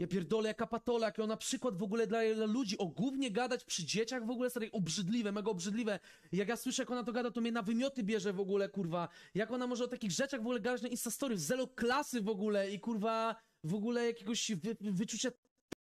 Ja pierdolę, jaka patola, jak ona przykład w ogóle dla ludzi, o głównie gadać przy dzieciach w ogóle, starej, obrzydliwe, mega obrzydliwe. Jak ja słyszę, jak ona to gada, to mnie na wymioty bierze w ogóle, kurwa. Jak ona może o takich rzeczach w ogóle gadać na Instastory, zelo klasy w ogóle i kurwa, w ogóle jakiegoś wy, wyczucia